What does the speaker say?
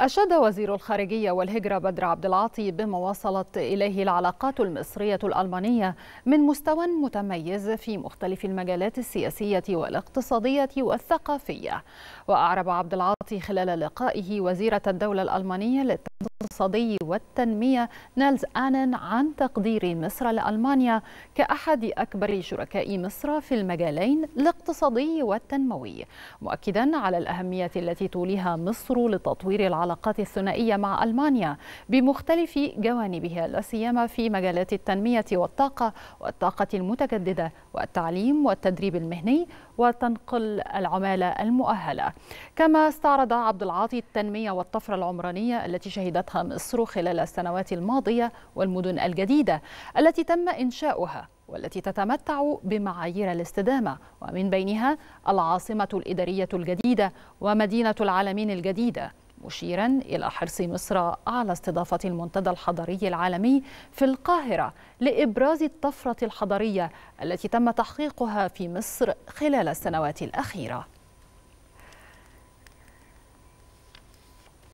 أشاد وزير الخارجية والهجرة بدر عبد العاطي بما وصلت إليه العلاقات المصرية الألمانية من مستوى متميز في مختلف المجالات السياسية والاقتصادية والثقافية وأعرب عبد العاطي خلال لقائه وزيرة الدولة الألمانية للتنظيم الاقتصادي والتنمية نيلز آنن عن تقدير مصر لألمانيا كأحد أكبر شركاء مصر في المجالين الاقتصادي والتنموي مؤكدا على الأهمية التي توليها مصر لتطوير العلاقات الثنائية مع ألمانيا بمختلف جوانبها لا سيما في مجالات التنمية والطاقة والطاقة المتجددة والتعليم والتدريب المهني وتنقل العمالة المؤهلة كما استعرض عبد العاطي التنمية والطفرة العمرانية التي شهدتها أنشأتها مصر خلال السنوات الماضية والمدن الجديدة التي تم إنشاؤها والتي تتمتع بمعايير الاستدامة ومن بينها العاصمة الإدارية الجديدة ومدينة العالمين الجديدة مشيرا إلى حرص مصر على استضافة المنتدى الحضري العالمي في القاهرة لإبراز الطفرة الحضرية التي تم تحقيقها في مصر خلال السنوات الأخيرة